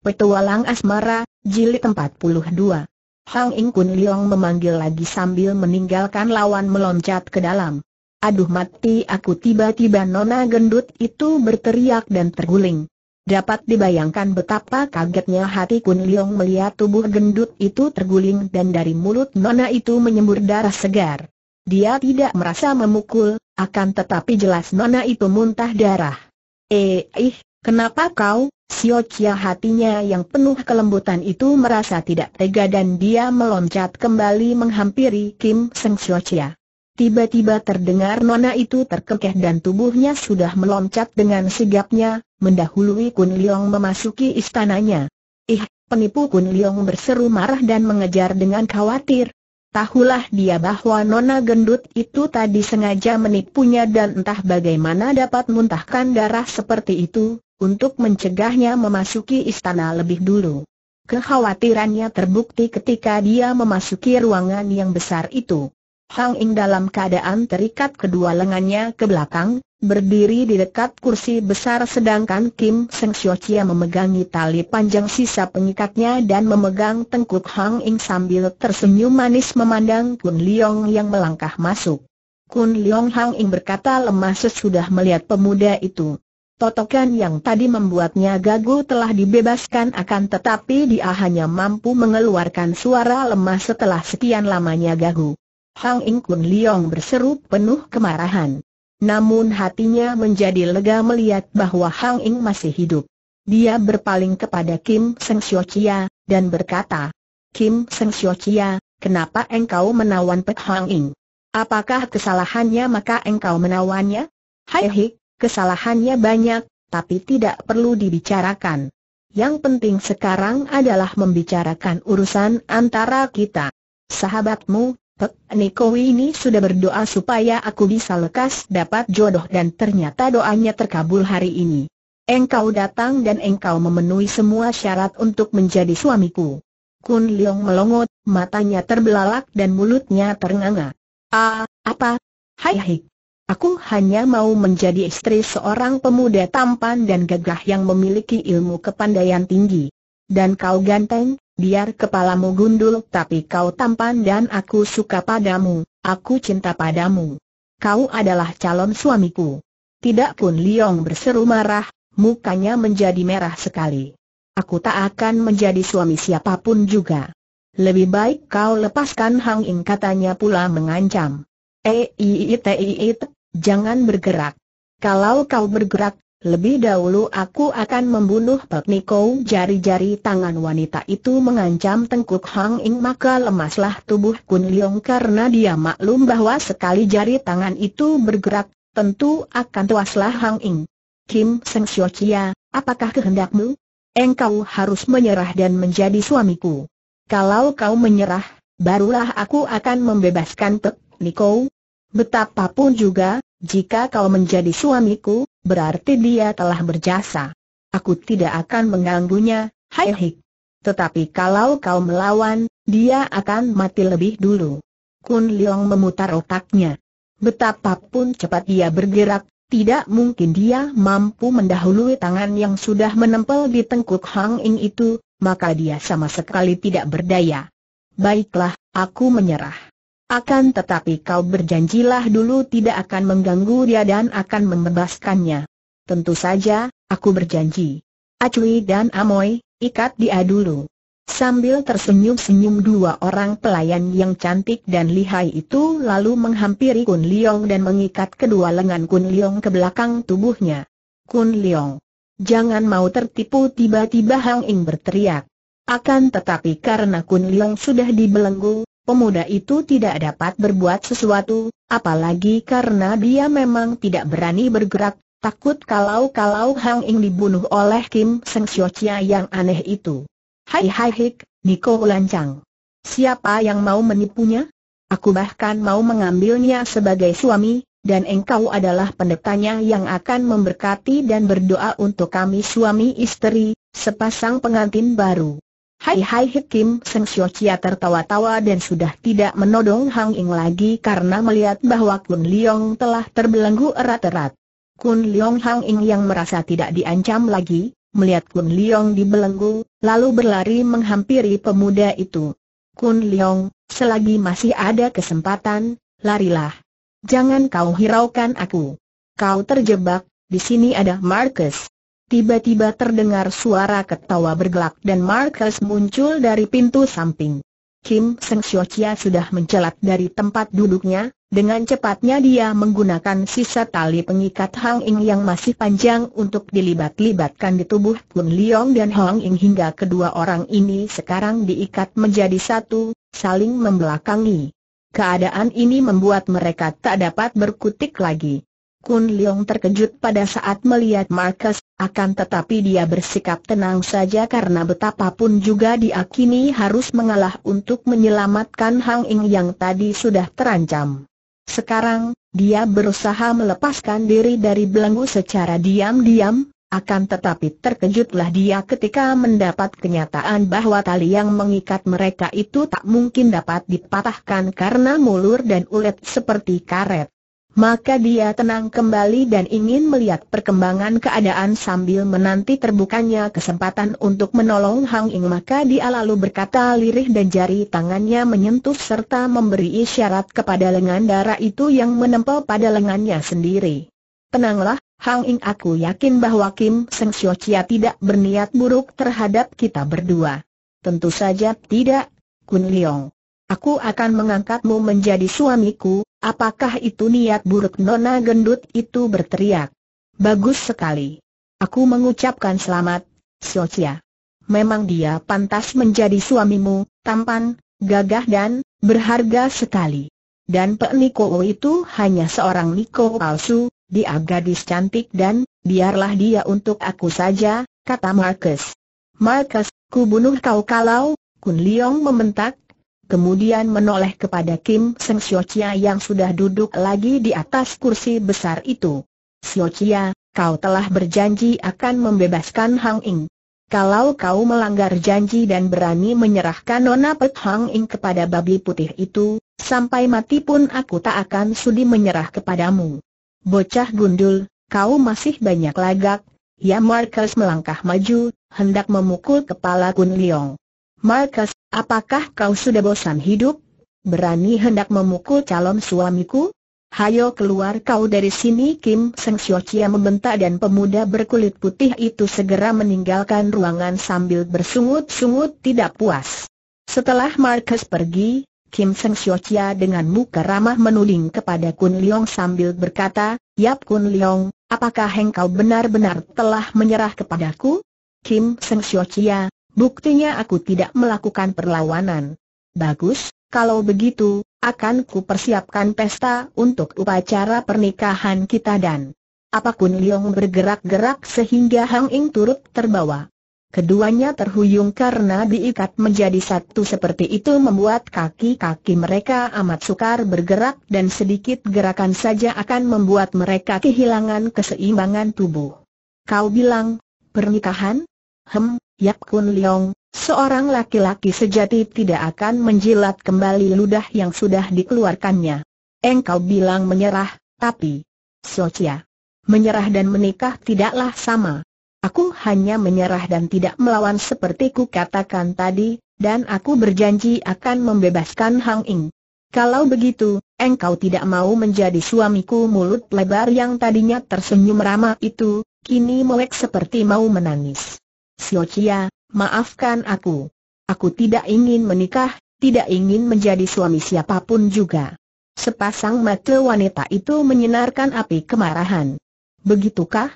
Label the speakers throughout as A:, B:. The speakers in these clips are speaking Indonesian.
A: Petualang Asmara, Jilid 42 Hang Ing Kun Leong memanggil lagi sambil meninggalkan lawan meloncat ke dalam. Aduh mati aku tiba-tiba nona gendut itu berteriak dan terguling. Dapat dibayangkan betapa kagetnya hati Kun Leong melihat tubuh gendut itu terguling dan dari mulut nona itu menyembur darah segar. Dia tidak merasa memukul, akan tetapi jelas nona itu muntah darah. Eh, ih, Kenapa kau, Sio Chia hatinya yang penuh kelembutan itu merasa tidak tega dan dia meloncat kembali menghampiri Kim Seng Sio Chia. Tiba-tiba terdengar nona itu terkekeh dan tubuhnya sudah meloncat dengan sigapnya, mendahului Kun Leong memasuki istananya. Ih, penipu Kun Leong berseru marah dan mengejar dengan khawatir, Tahulah dia bahwa Nona Gendut itu tadi sengaja menipunya dan entah bagaimana dapat muntahkan darah seperti itu, untuk mencegahnya memasuki istana lebih dulu. Kekhawatirannya terbukti ketika dia memasuki ruangan yang besar itu. Hang Ing dalam keadaan terikat kedua lengannya ke belakang, berdiri di dekat kursi besar sedangkan Kim Seng Sio Chia memegangi tali panjang sisa pengikatnya dan memegang tengkuk Hang Ing sambil tersenyum manis memandang Kun Leong yang melangkah masuk. Kun Leong Hang Ing berkata lemah sesudah melihat pemuda itu. Totokan yang tadi membuatnya gagu telah dibebaskan akan tetapi dia hanya mampu mengeluarkan suara lemah setelah sekian lamanya gagu. Hang In Kun Liong berseru penuh kemarahan. Namun hatinya menjadi lega melihat bahwa Hang Ing masih hidup. Dia berpaling kepada Kim Seng Sio Chia, dan berkata, Kim Seng Sio Chia, kenapa engkau menawan Pek Hang Ing? Apakah kesalahannya maka engkau menawannya? Hai kesalahannya banyak, tapi tidak perlu dibicarakan. Yang penting sekarang adalah membicarakan urusan antara kita. Sahabatmu, Pek Niko ini sudah berdoa supaya aku bisa lekas dapat jodoh dan ternyata doanya terkabul hari ini. Engkau datang dan engkau memenuhi semua syarat untuk menjadi suamiku. Kun Leong melongot, matanya terbelalak dan mulutnya ternganga. Ah, apa? Hai hai. Aku hanya mau menjadi istri seorang pemuda tampan dan gagah yang memiliki ilmu kepandaian tinggi. Dan kau ganteng, biar kepalamu gundul tapi kau tampan dan aku suka padamu, aku cinta padamu. Kau adalah calon suamiku. Tidak pun Liong berseru marah, mukanya menjadi merah sekali. Aku tak akan menjadi suami siapapun juga. Lebih baik kau lepaskan Hang Ing katanya pula mengancam. Eh, iit, iit, jangan bergerak. Kalau kau bergerak, lebih dahulu aku akan membunuh Pak Niko jari-jari tangan wanita itu mengancam tengkuk Hang Ing maka lemaslah tubuh Kun Leong karena dia maklum bahwa sekali jari tangan itu bergerak, tentu akan tuaslah Hang Ing. Kim Seng Sio Chia, apakah kehendakmu? Engkau harus menyerah dan menjadi suamiku. Kalau kau menyerah, barulah aku akan membebaskan Pak Niko. Betapapun juga, jika kau menjadi suamiku, berarti dia telah berjasa. Aku tidak akan mengganggunya, hai hik. Tetapi kalau kau melawan, dia akan mati lebih dulu. Kun Liong memutar otaknya. Betapapun cepat dia bergerak, tidak mungkin dia mampu mendahului tangan yang sudah menempel di tengkuk Hang Ing itu, maka dia sama sekali tidak berdaya. Baiklah, aku menyerah. Akan tetapi kau berjanjilah dulu tidak akan mengganggu dia dan akan membebaskannya. Tentu saja, aku berjanji. Acui dan Amoy, ikat dia dulu. Sambil tersenyum-senyum dua orang pelayan yang cantik dan lihai itu lalu menghampiri Kun Leong dan mengikat kedua lengan Kun Leong ke belakang tubuhnya. Kun Leong, jangan mau tertipu tiba-tiba Hang Ing berteriak. Akan tetapi karena Kun Leong sudah dibelenggu, pemuda itu tidak dapat berbuat sesuatu, apalagi karena dia memang tidak berani bergerak, takut kalau-kalau Hang Ing dibunuh oleh Kim Seng Siocia yang aneh itu. Hai hai hik, Niko lancang. Siapa yang mau menipunya? Aku bahkan mau mengambilnya sebagai suami, dan engkau adalah pendetanya yang akan memberkati dan berdoa untuk kami suami istri, sepasang pengantin baru. Hai hai Hikim Seng Sio Chia tertawa-tawa dan sudah tidak menodong Hang Ing lagi karena melihat bahwa Kun Leong telah terbelenggu erat-erat. Kun Leong Hang Ing yang merasa tidak diancam lagi, melihat Kun Leong dibelenggu, lalu berlari menghampiri pemuda itu. Kun Leong, selagi masih ada kesempatan, larilah. Jangan kau hiraukan aku. Kau terjebak, di sini ada Marcus. Tiba-tiba terdengar suara ketawa bergelak dan Marcus muncul dari pintu samping. Kim Seng Sio Chia sudah mencelat dari tempat duduknya, dengan cepatnya dia menggunakan sisa tali pengikat Hang Ing yang masih panjang untuk dilibat-libatkan di tubuh Kun Leong dan Hang Ing hingga kedua orang ini sekarang diikat menjadi satu, saling membelakangi. Keadaan ini membuat mereka tak dapat berkutik lagi. Kun Leong terkejut pada saat melihat Marcus, akan tetapi dia bersikap tenang saja karena betapapun juga diakini harus mengalah untuk menyelamatkan Hang Ying yang tadi sudah terancam. Sekarang, dia berusaha melepaskan diri dari belenggu secara diam-diam, akan tetapi terkejutlah dia ketika mendapat kenyataan bahwa tali yang mengikat mereka itu tak mungkin dapat dipatahkan karena mulur dan ulet seperti karet maka dia tenang kembali dan ingin melihat perkembangan keadaan sambil menanti terbukanya kesempatan untuk menolong Hang Ing maka dia lalu berkata lirih dan jari tangannya menyentuh serta memberi isyarat kepada lengan darah itu yang menempel pada lengannya sendiri. Tenanglah, Hang Ing aku yakin bahwa Kim Seng Sio Chia tidak berniat buruk terhadap kita berdua. Tentu saja tidak, Kun Leong. Aku akan mengangkatmu menjadi suamiku, apakah itu niat buruk Nona Gendut itu berteriak. Bagus sekali. Aku mengucapkan selamat, Socia. Memang dia pantas menjadi suamimu, tampan, gagah dan berharga sekali. Dan pe Niko itu hanya seorang Niko palsu, dia gadis cantik dan, biarlah dia untuk aku saja, kata Marcus. Marcus, ku bunuh kau kalau, Kun Liong membentak, kemudian menoleh kepada Kim Seng Chia yang sudah duduk lagi di atas kursi besar itu. Chia, kau telah berjanji akan membebaskan Hang Ing. Kalau kau melanggar janji dan berani menyerahkan Nona Pet Hang Ing kepada babi putih itu, sampai mati pun aku tak akan sudi menyerah kepadamu. Bocah gundul, kau masih banyak lagak. Ya Marcus melangkah maju, hendak memukul kepala Kun Leong. Marcus, apakah kau sudah bosan hidup? Berani hendak memukul calon suamiku? Hayo keluar kau dari sini Kim Seng Chia membentak dan pemuda berkulit putih itu segera meninggalkan ruangan sambil bersungut-sungut tidak puas. Setelah Marcus pergi, Kim Seng Chia dengan muka ramah menuding kepada Kun Leong sambil berkata, Yap Kun Leong, apakah engkau benar-benar telah menyerah kepadaku? Kim Seng Chia? Buktinya aku tidak melakukan perlawanan. Bagus, kalau begitu, akan ku persiapkan pesta untuk upacara pernikahan kita dan... Apapun Liong bergerak-gerak sehingga Hang Ing turut terbawa. Keduanya terhuyung karena diikat menjadi satu seperti itu membuat kaki-kaki mereka amat sukar bergerak dan sedikit gerakan saja akan membuat mereka kehilangan keseimbangan tubuh. Kau bilang, pernikahan? Hem, Yap Kun Leong, seorang laki-laki sejati tidak akan menjilat kembali ludah yang sudah dikeluarkannya. Engkau bilang menyerah, tapi... Socia. Menyerah dan menikah tidaklah sama. Aku hanya menyerah dan tidak melawan seperti ku katakan tadi, dan aku berjanji akan membebaskan Hang Ing. Kalau begitu, engkau tidak mau menjadi suamiku mulut lebar yang tadinya tersenyum ramah itu, kini melek seperti mau menangis. Siocia, maafkan aku. Aku tidak ingin menikah, tidak ingin menjadi suami siapapun juga. Sepasang mata wanita itu menyinarkan api kemarahan. Begitukah?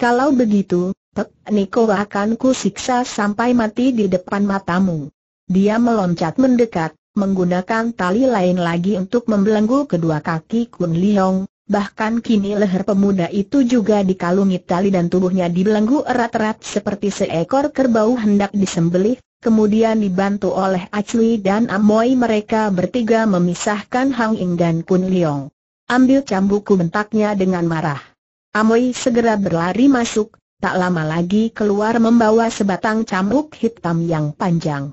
A: Kalau begitu, Pek Niko akan ku siksa sampai mati di depan matamu. Dia meloncat mendekat, menggunakan tali lain lagi untuk membelenggu kedua kaki Kun Liong, bahkan kini leher pemuda itu juga dikalungi tali dan tubuhnya dibelenggu erat-erat seperti seekor kerbau hendak disembelih, kemudian dibantu oleh Achli dan Amoy mereka bertiga memisahkan Hang Ing dan Kun Leong. Ambil cambukku bentaknya dengan marah. Amoy segera berlari masuk, tak lama lagi keluar membawa sebatang cambuk hitam yang panjang.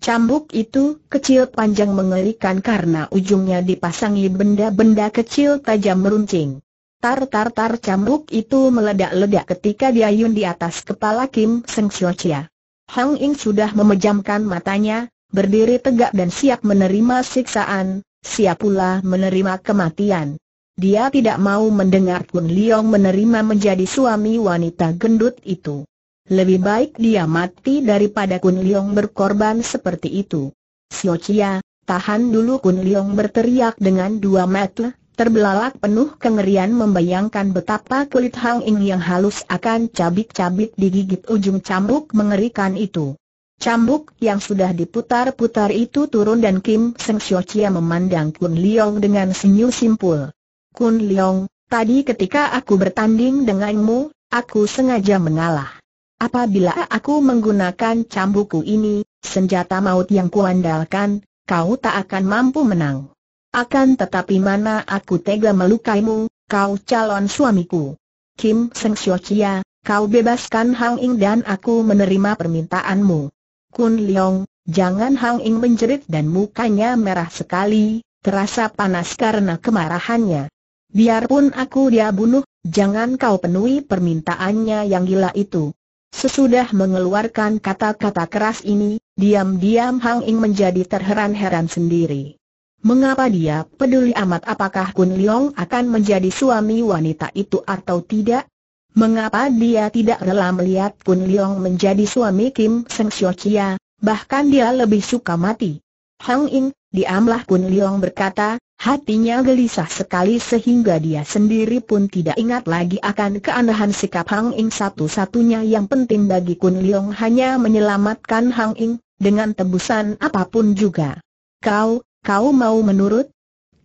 A: Cambuk itu kecil panjang mengerikan karena ujungnya dipasangi benda-benda kecil tajam meruncing. Tar-tar-tar cambuk itu meledak-ledak ketika diayun di atas kepala Kim Seng Chia. Hang Ing sudah memejamkan matanya, berdiri tegak dan siap menerima siksaan, siap pula menerima kematian. Dia tidak mau mendengar Kun Leong menerima menjadi suami wanita gendut itu. Lebih baik dia mati daripada Kun Leong berkorban seperti itu. Xiao Chia, tahan dulu Kun Leong berteriak dengan dua mata, terbelalak penuh kengerian membayangkan betapa kulit Hang Ing yang halus akan cabik-cabik digigit ujung cambuk mengerikan itu. Cambuk yang sudah diputar-putar itu turun dan Kim Seng Xiao Chia memandang Kun Leong dengan senyum simpul. Kun Leong, tadi ketika aku bertanding denganmu, aku sengaja mengalah. Apabila aku menggunakan cambukku ini, senjata maut yang kuandalkan, kau tak akan mampu menang. Akan tetapi mana aku tega melukaimu, kau calon suamiku. Kim Seng Chia. kau bebaskan Hang Ing dan aku menerima permintaanmu. Kun Leong, jangan Hang Ing menjerit dan mukanya merah sekali, terasa panas karena kemarahannya. Biarpun aku dia bunuh, jangan kau penuhi permintaannya yang gila itu. Sesudah mengeluarkan kata-kata keras ini, diam-diam Hang Ing menjadi terheran-heran sendiri. Mengapa dia peduli amat apakah Kun Leong akan menjadi suami wanita itu atau tidak? Mengapa dia tidak rela melihat Kun Leong menjadi suami Kim Seng Xiao Chia, bahkan dia lebih suka mati? Hang Ing, Diamlah pun Liong berkata, hatinya gelisah sekali sehingga dia sendiri pun tidak ingat lagi akan keanehan sikap Hang Ing satu-satunya yang penting bagi Kun Liong hanya menyelamatkan Hang Ing, dengan tebusan apapun juga. Kau, kau mau menurut?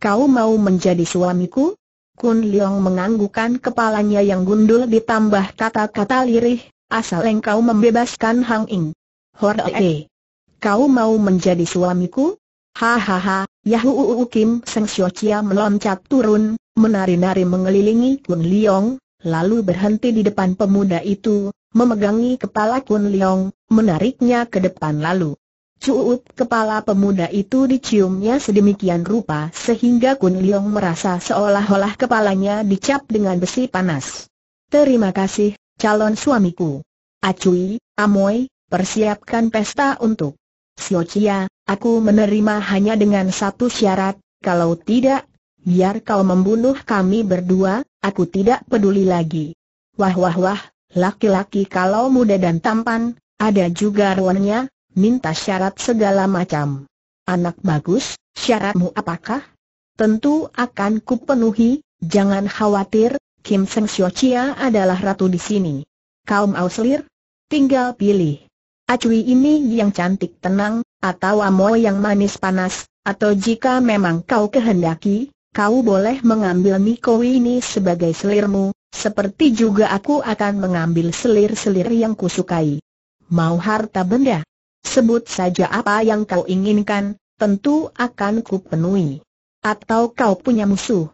A: Kau mau menjadi suamiku? Kun Liong menganggukkan kepalanya yang gundul ditambah kata-kata lirih, asal engkau membebaskan Hang Ing. Hore, kau mau menjadi suamiku? Hahaha, Yahuu Kim Seng Xiu Chia meloncat turun, menari-nari mengelilingi Kun Liong, lalu berhenti di depan pemuda itu, memegangi kepala Kun Liong, menariknya ke depan lalu. Cuup kepala pemuda itu diciumnya sedemikian rupa sehingga Kun Liong merasa seolah-olah kepalanya dicap dengan besi panas. Terima kasih, calon suamiku. Acui, Amoy, persiapkan pesta untuk Xiu Chia, Aku menerima hanya dengan satu syarat, kalau tidak, biar kau membunuh kami berdua, aku tidak peduli lagi. Wah wah wah, laki-laki kalau muda dan tampan, ada juga ruannya, minta syarat segala macam. Anak bagus, syaratmu apakah? Tentu akan kupenuhi, jangan khawatir, Kim Seng Xiao Chia adalah ratu di sini. Kaum Auslir? Tinggal pilih. Acui ini yang cantik tenang, atau Amo yang manis panas, atau jika memang kau kehendaki, kau boleh mengambil Niko ini sebagai selirmu, seperti juga aku akan mengambil selir-selir yang kusukai. Mau harta benda? Sebut saja apa yang kau inginkan, tentu akan kupenuhi. Atau kau punya musuh?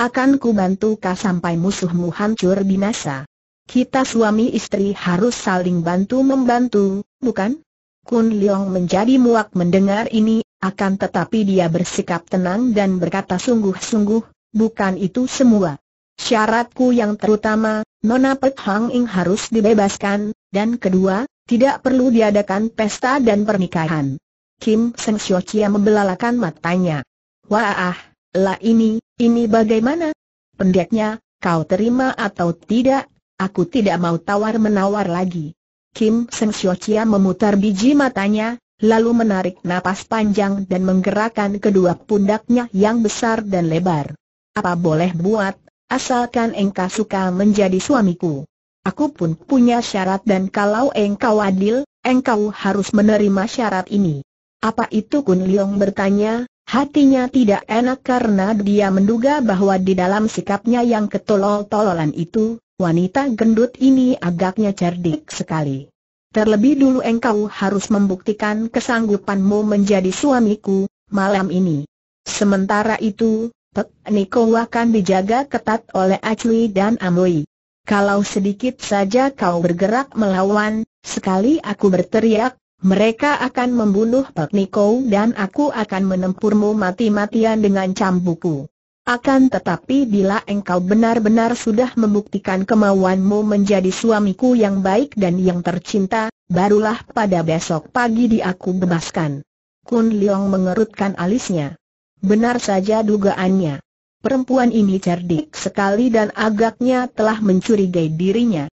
A: Akan kubantu kau sampai musuhmu hancur binasa. Kita suami istri harus saling bantu-membantu, bukan? Kun Leong menjadi muak mendengar ini, akan tetapi dia bersikap tenang dan berkata sungguh-sungguh, bukan itu semua. Syaratku yang terutama, Nona Pek Hang Ing harus dibebaskan, dan kedua, tidak perlu diadakan pesta dan pernikahan. Kim Seng Sio Chia membelalakan matanya. Wah, lah ini, ini bagaimana? Pendeknya, kau terima atau tidak, aku tidak mau tawar-menawar lagi. Kim Seng Sio Chia memutar biji matanya, lalu menarik napas panjang dan menggerakkan kedua pundaknya yang besar dan lebar. Apa boleh buat, asalkan engkau suka menjadi suamiku. Aku pun punya syarat dan kalau engkau adil, engkau harus menerima syarat ini. Apa itu Kun Leong bertanya, Hatinya tidak enak karena dia menduga bahwa di dalam sikapnya yang ketolol-tololan itu, wanita gendut ini agaknya cerdik sekali. Terlebih dulu engkau harus membuktikan kesanggupanmu menjadi suamiku, malam ini. Sementara itu, Pek Niko akan dijaga ketat oleh Acui dan Amoi. Kalau sedikit saja kau bergerak melawan, sekali aku berteriak, mereka akan membunuh Pek Niko dan aku akan menempurmu mati-matian dengan cambuku. Akan tetapi bila engkau benar-benar sudah membuktikan kemauanmu menjadi suamiku yang baik dan yang tercinta, barulah pada besok pagi diaku bebaskan. Kun Leong mengerutkan alisnya. Benar saja dugaannya. Perempuan ini cerdik sekali dan agaknya telah mencurigai dirinya.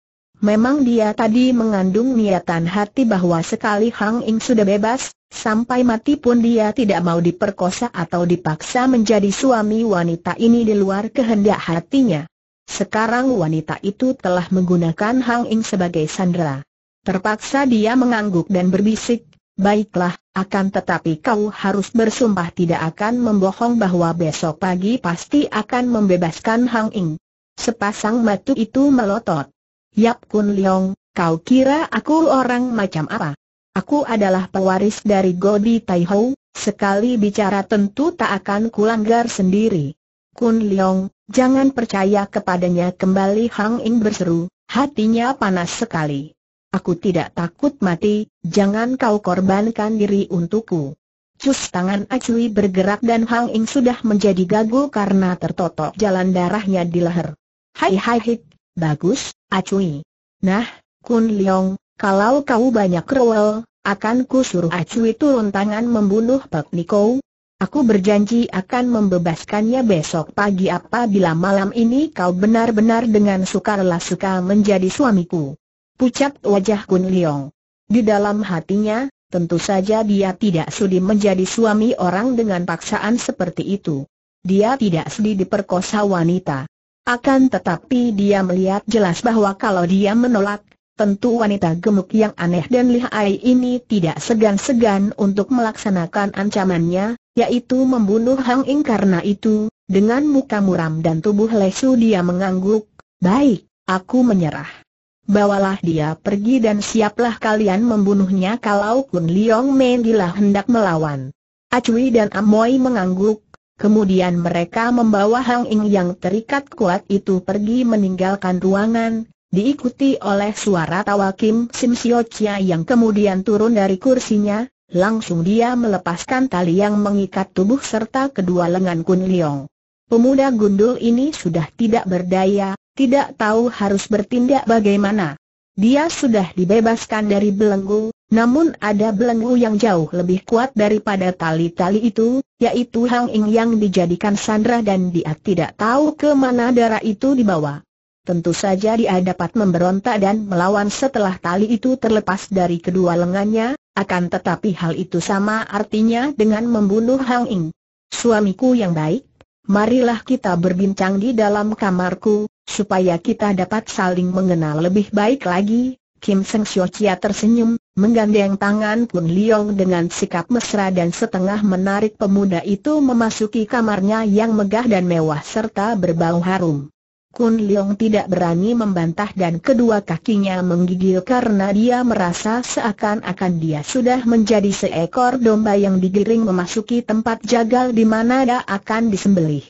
A: Memang dia tadi mengandung niatan hati bahwa sekali Hang Ing sudah bebas, sampai mati pun dia tidak mau diperkosa atau dipaksa menjadi suami wanita ini di luar kehendak hatinya. Sekarang wanita itu telah menggunakan Hang Ing sebagai sandera. Terpaksa dia mengangguk dan berbisik, Baiklah, akan tetapi kau harus bersumpah tidak akan membohong bahwa besok pagi pasti akan membebaskan Hang Ing. Sepasang matu itu melotot. Yap Kun Leong, kau kira aku orang macam apa? Aku adalah pewaris dari Godi Tai sekali bicara tentu tak akan kulanggar sendiri. Kun Leong, jangan percaya kepadanya kembali Hang Ing berseru, hatinya panas sekali. Aku tidak takut mati, jangan kau korbankan diri untukku. Cus tangan Acui bergerak dan Hang Ing sudah menjadi gagu karena tertotok jalan darahnya di leher. Hai hai hik, Bagus, Acui. Nah, Kun Leong, kalau kau banyak rewel, akan ku suruh Acui turun tangan membunuh Pak Niko. Aku berjanji akan membebaskannya besok pagi apabila malam ini kau benar-benar dengan sukarlah suka menjadi suamiku. Pucat wajah Kun Leong. Di dalam hatinya, tentu saja dia tidak sudi menjadi suami orang dengan paksaan seperti itu. Dia tidak sedih diperkosa wanita. Akan tetapi dia melihat jelas bahwa kalau dia menolak, tentu wanita gemuk yang aneh dan lihai ini tidak segan-segan untuk melaksanakan ancamannya, yaitu membunuh Hang Ing karena itu, dengan muka muram dan tubuh lesu dia mengangguk, baik, aku menyerah. Bawalah dia pergi dan siaplah kalian membunuhnya kalau Kun Liong gila hendak melawan. Acui dan Amoy mengangguk, Kemudian mereka membawa Hang Ing yang terikat kuat itu pergi meninggalkan ruangan, diikuti oleh suara tawa Kim Sim Sio Chia yang kemudian turun dari kursinya, langsung dia melepaskan tali yang mengikat tubuh serta kedua lengan Kun Leong. Pemuda gundul ini sudah tidak berdaya, tidak tahu harus bertindak bagaimana. Dia sudah dibebaskan dari belenggu, namun ada belenggu yang jauh lebih kuat daripada tali-tali itu, yaitu Hang Ing yang dijadikan sandra dan dia tidak tahu ke mana darah itu dibawa. Tentu saja dia dapat memberontak dan melawan setelah tali itu terlepas dari kedua lengannya, akan tetapi hal itu sama artinya dengan membunuh Hang Ing. Suamiku yang baik, marilah kita berbincang di dalam kamarku, supaya kita dapat saling mengenal lebih baik lagi, Kim Seng Chia tersenyum, menggandeng tangan Kun Leong dengan sikap mesra dan setengah menarik pemuda itu memasuki kamarnya yang megah dan mewah serta berbau harum. Kun Leong tidak berani membantah dan kedua kakinya menggigil karena dia merasa seakan-akan dia sudah menjadi seekor domba yang digiring memasuki tempat jagal di mana dia akan disembelih.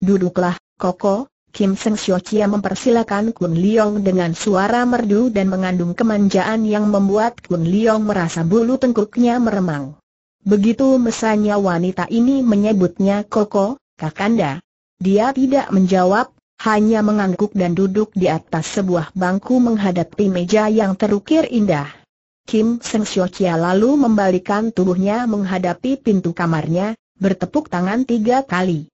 A: Duduklah, Koko, Kim Seng Sio Chia mempersilakan Kun Leong dengan suara merdu dan mengandung kemanjaan yang membuat Kun Leong merasa bulu tengkuknya meremang. Begitu mesanya wanita ini menyebutnya Koko, Kakanda. Dia tidak menjawab, hanya mengangguk dan duduk di atas sebuah bangku menghadapi meja yang terukir indah. Kim Seng Sio Chia lalu membalikan tubuhnya menghadapi pintu kamarnya, bertepuk tangan tiga kali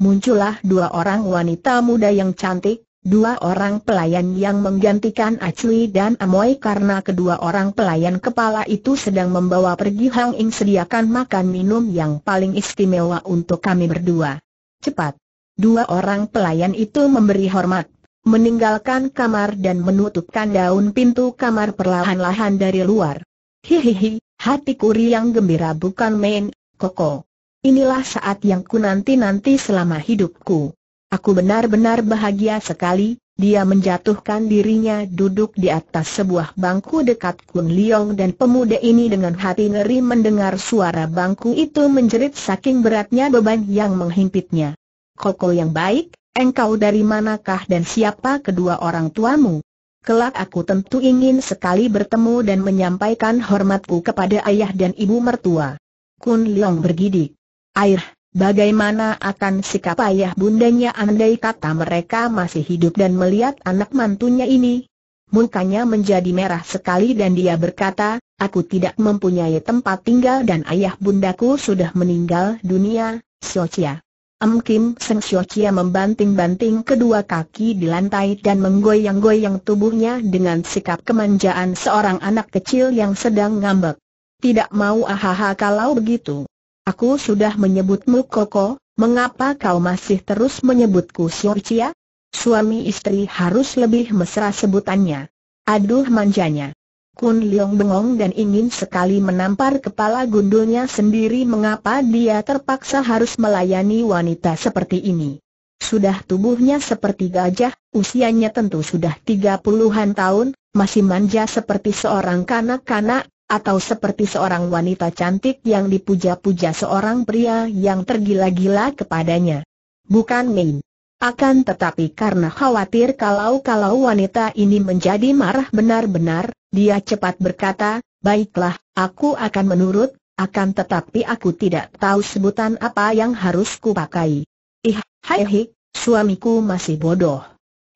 A: muncullah dua orang wanita muda yang cantik, dua orang pelayan yang menggantikan Acui dan Amoy karena kedua orang pelayan kepala itu sedang membawa pergi Hang Ing sediakan makan minum yang paling istimewa untuk kami berdua. Cepat! Dua orang pelayan itu memberi hormat, meninggalkan kamar dan menutupkan daun pintu kamar perlahan-lahan dari luar. Hihihi, hati Kuri yang gembira bukan main, Koko. Inilah saat yang ku nanti-nanti selama hidupku. Aku benar-benar bahagia sekali, dia menjatuhkan dirinya duduk di atas sebuah bangku dekat Kun Leong dan pemuda ini dengan hati ngeri mendengar suara bangku itu menjerit saking beratnya beban yang menghimpitnya. Koko yang baik, engkau dari manakah dan siapa kedua orang tuamu? Kelak aku tentu ingin sekali bertemu dan menyampaikan hormatku kepada ayah dan ibu mertua. Kun Leong bergidik. Air, bagaimana akan sikap ayah bundanya andai kata mereka masih hidup dan melihat anak mantunya ini? Mukanya menjadi merah sekali dan dia berkata, aku tidak mempunyai tempat tinggal dan ayah bundaku sudah meninggal dunia, Siocia. Em Kim Seng Siocia membanting-banting kedua kaki di lantai dan menggoyang-goyang tubuhnya dengan sikap kemanjaan seorang anak kecil yang sedang ngambek. Tidak mau ahaha kalau begitu. Aku sudah menyebutmu Koko, mengapa kau masih terus menyebutku Siorcia? Suami istri harus lebih mesra sebutannya. Aduh manjanya. Kun Leong bengong dan ingin sekali menampar kepala gundulnya sendiri mengapa dia terpaksa harus melayani wanita seperti ini. Sudah tubuhnya seperti gajah, usianya tentu sudah tiga puluhan tahun, masih manja seperti seorang kanak-kanak, atau seperti seorang wanita cantik yang dipuja-puja seorang pria yang tergila-gila kepadanya. Bukan main. Akan tetapi karena khawatir kalau-kalau wanita ini menjadi marah benar-benar, dia cepat berkata, baiklah, aku akan menurut, akan tetapi aku tidak tahu sebutan apa yang harus kupakai. Ih, hai hik, suamiku masih bodoh.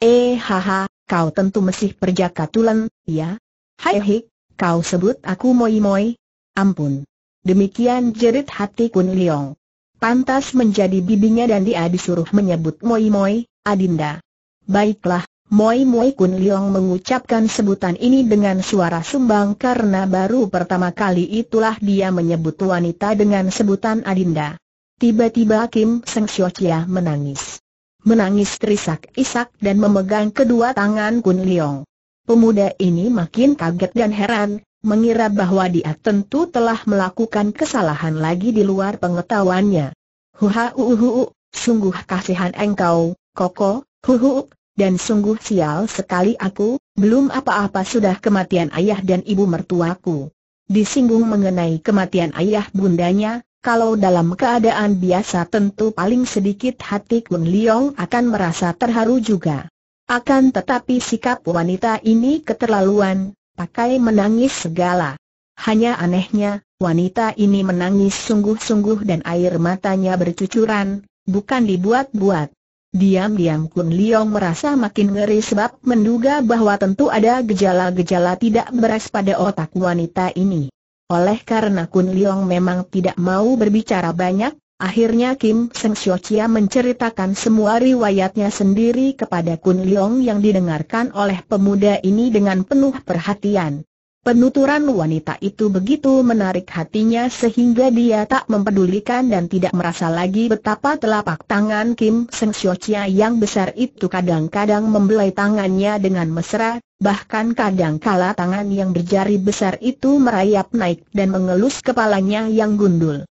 A: Eh haha, kau tentu masih perjaka tulen, ya? Hai hik, Kau sebut aku moi-moi? Ampun. Demikian jerit hati Kun Liong. Pantas menjadi bibinya dan dia disuruh menyebut moi-moi, Adinda. Baiklah, Moi Moi Kun Liong mengucapkan sebutan ini dengan suara sumbang karena baru pertama kali itulah dia menyebut wanita dengan sebutan Adinda. Tiba-tiba Kim Seng Sio Chia menangis. Menangis terisak-isak dan memegang kedua tangan Kun Liong. Pemuda ini makin kaget dan heran, mengira bahwa dia tentu telah melakukan kesalahan lagi di luar pengetahuannya. Huha sungguh kasihan engkau, koko, huhu, dan sungguh sial sekali aku, belum apa-apa sudah kematian ayah dan ibu mertuaku. Disinggung mengenai kematian ayah bundanya, kalau dalam keadaan biasa tentu paling sedikit hati Kun Liong akan merasa terharu juga. Akan tetapi sikap wanita ini keterlaluan, pakai menangis segala. Hanya anehnya, wanita ini menangis sungguh-sungguh dan air matanya bercucuran, bukan dibuat-buat. Diam-diam Kun Leong merasa makin ngeri sebab menduga bahwa tentu ada gejala-gejala tidak beres pada otak wanita ini. Oleh karena Kun Leong memang tidak mau berbicara banyak, Akhirnya Kim Seng Chia menceritakan semua riwayatnya sendiri kepada Kun Leong yang didengarkan oleh pemuda ini dengan penuh perhatian. Penuturan wanita itu begitu menarik hatinya sehingga dia tak mempedulikan dan tidak merasa lagi betapa telapak tangan Kim Seng Chia yang besar itu kadang-kadang membelai tangannya dengan mesra, bahkan kadang kala tangan yang berjari besar itu merayap naik dan mengelus kepalanya yang gundul.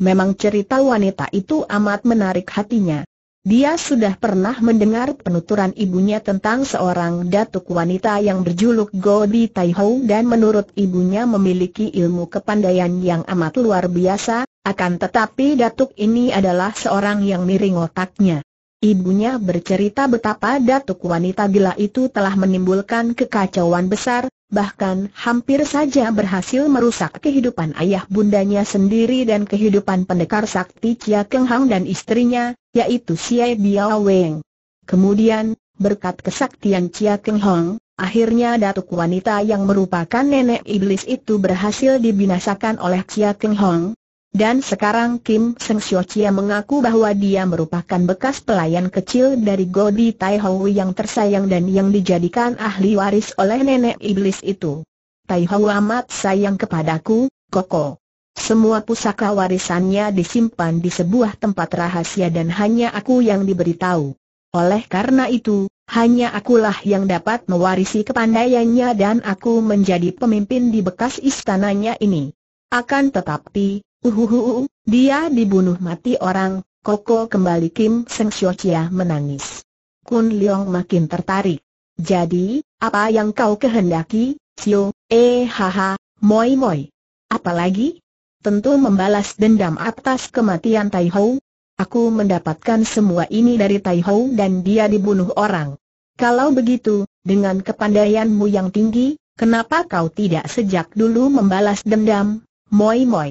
A: Memang cerita wanita itu amat menarik hatinya. Dia sudah pernah mendengar penuturan ibunya tentang seorang datuk wanita yang berjuluk Godi Taihou dan menurut ibunya memiliki ilmu kepandaian yang amat luar biasa, akan tetapi datuk ini adalah seorang yang miring otaknya. Ibunya bercerita betapa datuk wanita gila itu telah menimbulkan kekacauan besar, bahkan hampir saja berhasil merusak kehidupan ayah bundanya sendiri dan kehidupan pendekar sakti Chia Keng Hang dan istrinya, yaitu Xie Biao Weng. Kemudian, berkat kesaktian Chia Keng Hang, akhirnya datuk wanita yang merupakan nenek iblis itu berhasil dibinasakan oleh Chia Keng Hang, dan sekarang Kim Seng Sio Chia mengaku bahwa dia merupakan bekas pelayan kecil dari Godi Tai Hou yang tersayang dan yang dijadikan ahli waris oleh nenek iblis itu. Tai Hou amat sayang kepadaku, Koko. Semua pusaka warisannya disimpan di sebuah tempat rahasia dan hanya aku yang diberitahu. Oleh karena itu, hanya akulah yang dapat mewarisi kepandaiannya dan aku menjadi pemimpin di bekas istananya ini. Akan tetapi, Uhuhu, dia dibunuh mati orang, Koko kembali Kim Seng Siochia menangis. Kun Leong makin tertarik. Jadi, apa yang kau kehendaki, Sio, eh haha, moi moi. Apalagi? Tentu membalas dendam atas kematian Tai Hou. Aku mendapatkan semua ini dari Tai Hou dan dia dibunuh orang. Kalau begitu, dengan kepandaianmu yang tinggi, kenapa kau tidak sejak dulu membalas dendam, moi moi?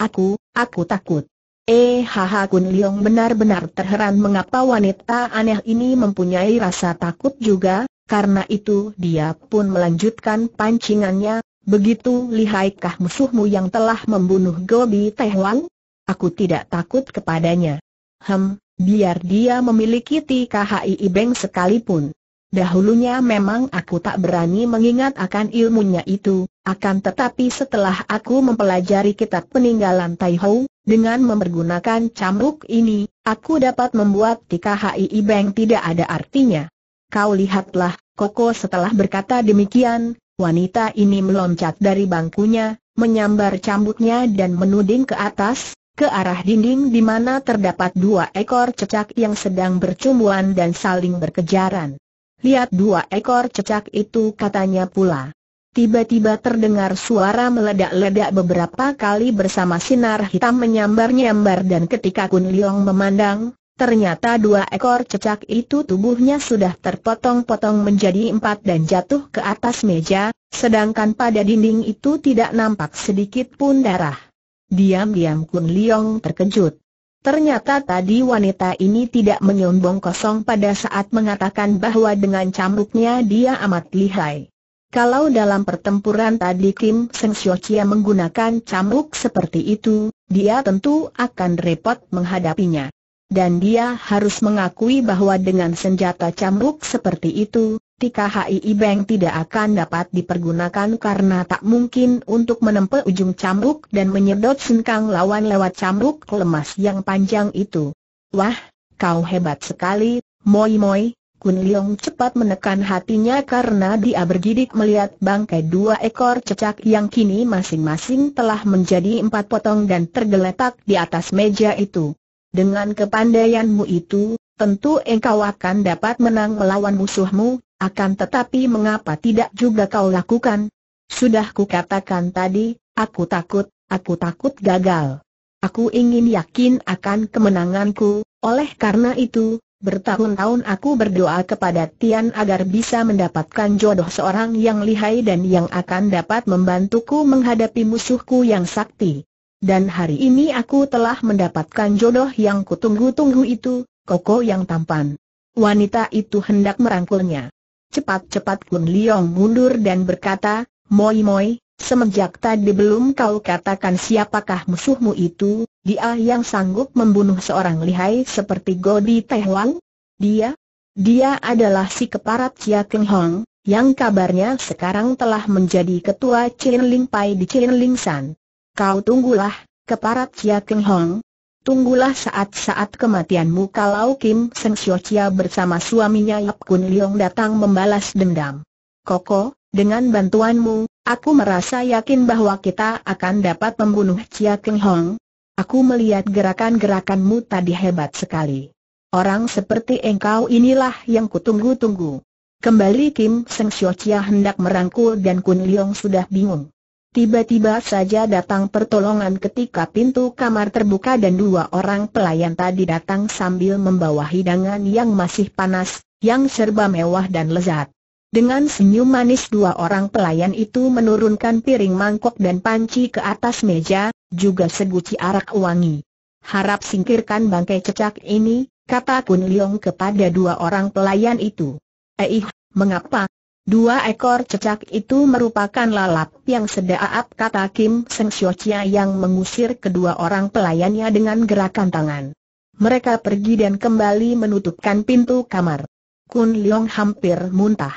A: Aku, aku takut. Eh haha Kun Liong benar-benar terheran mengapa wanita aneh ini mempunyai rasa takut juga, karena itu dia pun melanjutkan pancingannya, begitu lihaikah musuhmu yang telah membunuh Gobi Tehwan? Aku tidak takut kepadanya. Hem, biar dia memiliki hii Beng sekalipun. Dahulunya memang aku tak berani mengingat akan ilmunya itu, akan tetapi setelah aku mempelajari kitab peninggalan Tai dengan mempergunakan cambuk ini, aku dapat membuat tika TKHI ibeng tidak ada artinya. Kau lihatlah, Koko setelah berkata demikian, wanita ini meloncat dari bangkunya, menyambar cambuknya dan menuding ke atas, ke arah dinding di mana terdapat dua ekor cecak yang sedang bercumbuan dan saling berkejaran. Lihat dua ekor cecak itu katanya pula. Tiba-tiba terdengar suara meledak-ledak beberapa kali bersama sinar hitam menyambar-nyambar dan ketika Kun Leong memandang, ternyata dua ekor cecak itu tubuhnya sudah terpotong-potong menjadi empat dan jatuh ke atas meja, sedangkan pada dinding itu tidak nampak sedikit pun darah. Diam-diam Kun Leong terkejut. Ternyata tadi wanita ini tidak menyombong kosong pada saat mengatakan bahwa dengan cambuknya dia amat lihai. Kalau dalam pertempuran tadi Kim Seng Chia menggunakan cambuk seperti itu, dia tentu akan repot menghadapinya. Dan dia harus mengakui bahwa dengan senjata cambuk seperti itu, Hii Bank tidak akan dapat dipergunakan karena tak mungkin untuk menempel ujung cambuk dan menyedot sengkang lawan lewat cambuk lemas yang panjang itu. Wah, kau hebat sekali, Moi Moi. Kun Leong cepat menekan hatinya karena dia bergidik melihat bangkai dua ekor cecak yang kini masing-masing telah menjadi empat potong dan tergeletak di atas meja itu. Dengan kepandaianmu itu, tentu engkau akan dapat menang melawan musuhmu, akan tetapi mengapa tidak juga kau lakukan? Sudah kukatakan tadi, aku takut, aku takut gagal. Aku ingin yakin akan kemenanganku, oleh karena itu, Bertahun-tahun aku berdoa kepada Tian agar bisa mendapatkan jodoh seorang yang lihai dan yang akan dapat membantuku menghadapi musuhku yang sakti. Dan hari ini aku telah mendapatkan jodoh yang kutunggu-tunggu itu, Koko yang tampan. Wanita itu hendak merangkulnya. Cepat-cepat Kun Leong mundur dan berkata, Moi Moi, semenjak tadi belum kau katakan siapakah musuhmu itu, dia yang sanggup membunuh seorang lihai seperti Godi Wang? Dia? Dia adalah si keparat Chia Keng Hong, yang kabarnya sekarang telah menjadi ketua Chin Ling Pai di Chin Ling San. Kau tunggulah, keparat Chia Keng Hong, Tunggulah saat-saat kematianmu kalau Kim Seng Sio Chia bersama suaminya Yap Kun Leong datang membalas dendam. Koko, dengan bantuanmu, aku merasa yakin bahwa kita akan dapat membunuh Chia Keng Hong. Aku melihat gerakan-gerakanmu tadi hebat sekali. Orang seperti engkau inilah yang kutunggu-tunggu. Kembali Kim Seng Sio Chia hendak merangkul dan Kun Leong sudah bingung. Tiba-tiba saja datang pertolongan ketika pintu kamar terbuka dan dua orang pelayan tadi datang sambil membawa hidangan yang masih panas, yang serba mewah dan lezat. Dengan senyum manis dua orang pelayan itu menurunkan piring mangkok dan panci ke atas meja, juga seguci arak wangi. Harap singkirkan bangkai cecak ini, kata Kun Leong kepada dua orang pelayan itu. Eh, mengapa, Dua ekor cecak itu merupakan lalap yang sedaap kata Kim Seng Siochia yang mengusir kedua orang pelayannya dengan gerakan tangan. Mereka pergi dan kembali menutupkan pintu kamar. Kun Leong hampir muntah.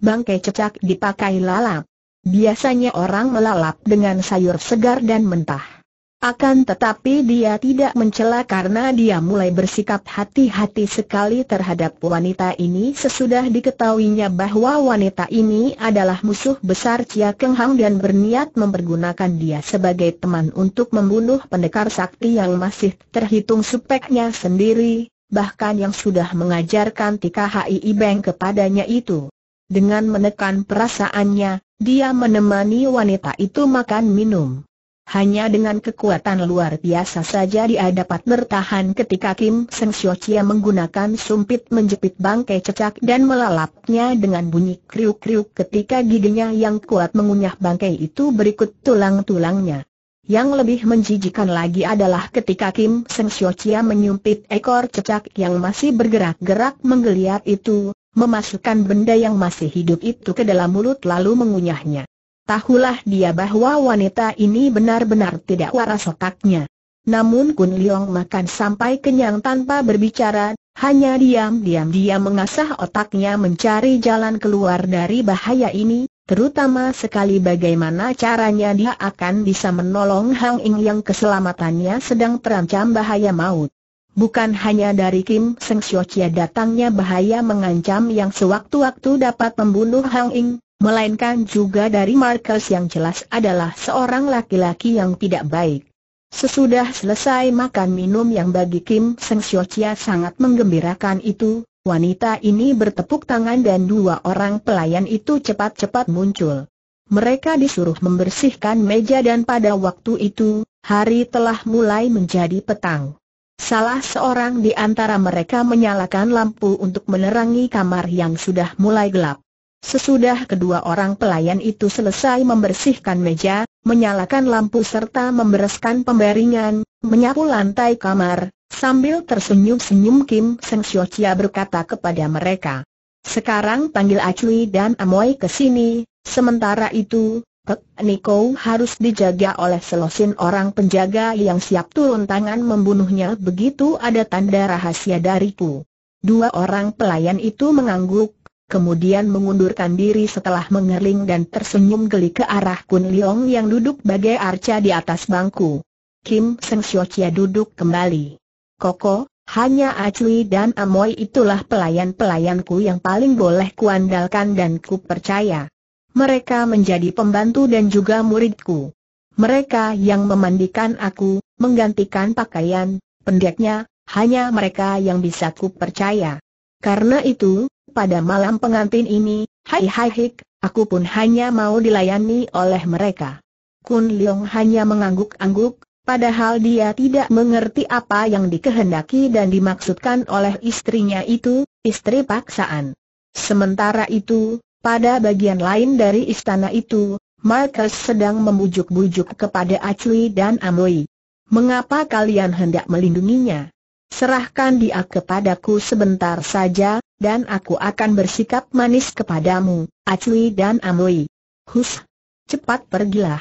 A: Bangkai cecak dipakai lalap. Biasanya orang melalap dengan sayur segar dan mentah. Akan tetapi dia tidak mencela karena dia mulai bersikap hati-hati sekali terhadap wanita ini sesudah diketahuinya bahwa wanita ini adalah musuh besar Chia Keng Hang dan berniat mempergunakan dia sebagai teman untuk membunuh pendekar sakti yang masih terhitung supeknya sendiri, bahkan yang sudah mengajarkan Tika HII Beng kepadanya itu. Dengan menekan perasaannya, dia menemani wanita itu makan minum. Hanya dengan kekuatan luar biasa saja dia dapat bertahan ketika Kim Seng Sio Chia menggunakan sumpit menjepit bangkai cecak dan melalapnya dengan bunyi kriuk-kriuk ketika giginya yang kuat mengunyah bangkai itu berikut tulang-tulangnya. Yang lebih menjijikan lagi adalah ketika Kim Seng Sio Chia menyumpit ekor cecak yang masih bergerak-gerak menggeliat itu, memasukkan benda yang masih hidup itu ke dalam mulut lalu mengunyahnya tahulah dia bahwa wanita ini benar-benar tidak waras otaknya. Namun Kun Liong makan sampai kenyang tanpa berbicara, hanya diam-diam dia mengasah otaknya mencari jalan keluar dari bahaya ini, terutama sekali bagaimana caranya dia akan bisa menolong Hang Ying yang keselamatannya sedang terancam bahaya maut. Bukan hanya dari Kim Seng Chia datangnya bahaya mengancam yang sewaktu-waktu dapat membunuh Hang Ying melainkan juga dari Marcus yang jelas adalah seorang laki-laki yang tidak baik. Sesudah selesai makan minum yang bagi Kim Seng sangat menggembirakan itu, wanita ini bertepuk tangan dan dua orang pelayan itu cepat-cepat muncul. Mereka disuruh membersihkan meja dan pada waktu itu, hari telah mulai menjadi petang. Salah seorang di antara mereka menyalakan lampu untuk menerangi kamar yang sudah mulai gelap. Sesudah kedua orang pelayan itu selesai membersihkan meja, menyalakan lampu serta membereskan pembaringan, menyapu lantai kamar, sambil tersenyum-senyum Kim Seng Sio Chia berkata kepada mereka. Sekarang panggil Acui dan Amoy ke sini, sementara itu, Pek Niko harus dijaga oleh selosin orang penjaga yang siap turun tangan membunuhnya begitu ada tanda rahasia dariku. Dua orang pelayan itu mengangguk, kemudian mengundurkan diri setelah mengerling dan tersenyum geli ke arah Kun Leong yang duduk bagai arca di atas bangku. Kim Seng Chia duduk kembali. Koko, hanya Acui dan Amoy itulah pelayan-pelayanku yang paling boleh kuandalkan dan kupercaya. Mereka menjadi pembantu dan juga muridku. Mereka yang memandikan aku, menggantikan pakaian, pendeknya, hanya mereka yang bisa kupercaya. Karena itu, pada malam pengantin ini, hai hai hik, aku pun hanya mau dilayani oleh mereka. Kun Leong hanya mengangguk-angguk, padahal dia tidak mengerti apa yang dikehendaki dan dimaksudkan oleh istrinya itu, istri paksaan. Sementara itu, pada bagian lain dari istana itu, Marcus sedang membujuk-bujuk kepada Acui dan Amoy. Mengapa kalian hendak melindunginya? serahkan dia kepadaku sebentar saja, dan aku akan bersikap manis kepadamu, Acui dan Amui. Hus! Cepat pergilah.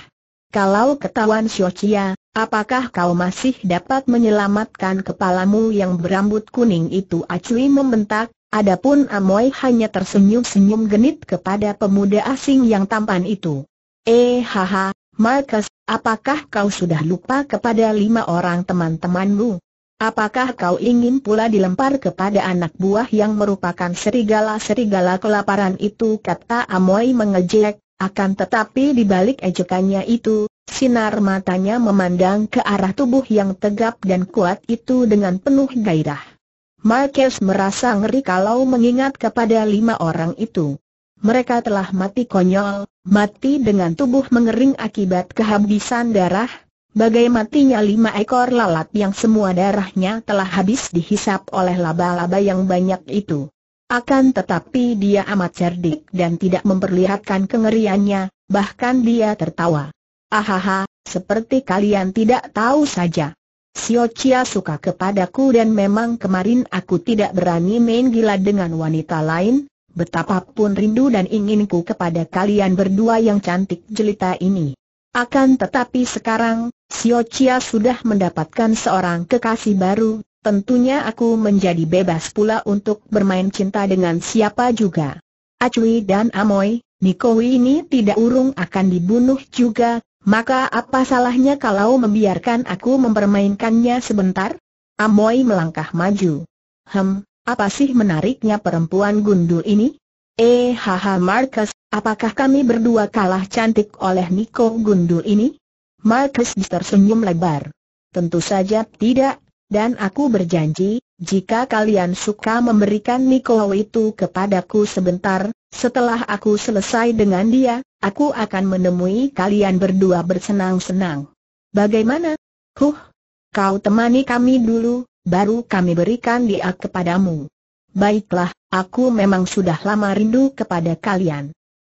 A: Kalau ketahuan Xiaochia, apakah kau masih dapat menyelamatkan kepalamu yang berambut kuning itu? Acui membentak, adapun Amoy hanya tersenyum-senyum genit kepada pemuda asing yang tampan itu. Eh haha, Marcus, apakah kau sudah lupa kepada lima orang teman-temanmu? Apakah kau ingin pula dilempar kepada anak buah yang merupakan serigala-serigala kelaparan itu kata Amoy mengejek, akan tetapi di balik ejekannya itu, sinar matanya memandang ke arah tubuh yang tegap dan kuat itu dengan penuh gairah. Marquez merasa ngeri kalau mengingat kepada lima orang itu. Mereka telah mati konyol, mati dengan tubuh mengering akibat kehabisan darah, bagai matinya lima ekor lalat yang semua darahnya telah habis dihisap oleh laba-laba yang banyak itu. Akan tetapi dia amat cerdik dan tidak memperlihatkan kengeriannya, bahkan dia tertawa. Ahaha, seperti kalian tidak tahu saja. Sio Chia suka kepadaku dan memang kemarin aku tidak berani main gila dengan wanita lain, betapapun rindu dan inginku kepada kalian berdua yang cantik jelita ini. Akan tetapi sekarang, Sio Chia sudah mendapatkan seorang kekasih baru, tentunya aku menjadi bebas pula untuk bermain cinta dengan siapa juga. Acui dan Amoy, Nikowi ini tidak urung akan dibunuh juga, maka apa salahnya kalau membiarkan aku mempermainkannya sebentar? Amoy melangkah maju. Hem, apa sih menariknya perempuan gundul ini? Eh haha Marcus, Apakah kami berdua kalah cantik oleh Niko Gundul ini? Marcus tersenyum lebar. Tentu saja tidak, dan aku berjanji, jika kalian suka memberikan Niko itu kepadaku sebentar, setelah aku selesai dengan dia, aku akan menemui kalian berdua bersenang-senang. Bagaimana? Huh, kau temani kami dulu, baru kami berikan dia kepadamu. Baiklah, aku memang sudah lama rindu kepada kalian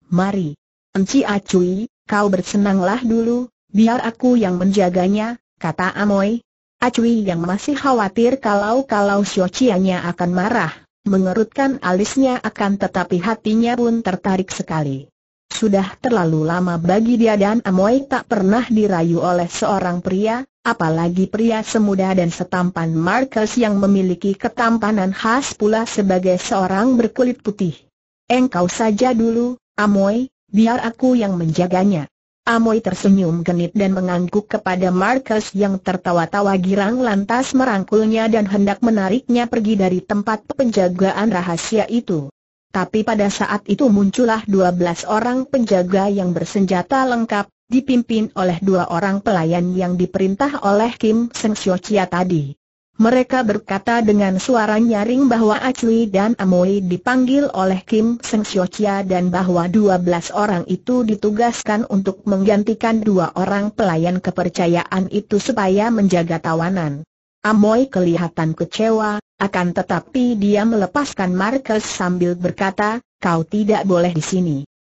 A: mari. Enci Acui, kau bersenanglah dulu, biar aku yang menjaganya, kata Amoy. Acui yang masih khawatir kalau-kalau Xiaoqiannya akan marah, mengerutkan alisnya akan tetapi hatinya pun tertarik sekali. Sudah terlalu lama bagi dia dan Amoy tak pernah dirayu oleh seorang pria, apalagi pria semuda dan setampan Marcus yang memiliki ketampanan khas pula sebagai seorang berkulit putih. Engkau saja dulu, Amoy, biar aku yang menjaganya. Amoy tersenyum genit dan mengangguk kepada Marcus yang tertawa-tawa girang lantas merangkulnya dan hendak menariknya pergi dari tempat penjagaan rahasia itu. Tapi pada saat itu muncullah dua belas orang penjaga yang bersenjata lengkap, dipimpin oleh dua orang pelayan yang diperintah oleh Kim Seng Xiu Chia tadi. Mereka berkata dengan suara nyaring bahwa Acui dan Amoi dipanggil oleh Kim Seng Siochia dan bahwa 12 orang itu ditugaskan untuk menggantikan dua orang pelayan kepercayaan itu supaya menjaga tawanan. Amoy kelihatan kecewa, akan tetapi dia melepaskan Marcus sambil berkata, kau tidak boleh di sini.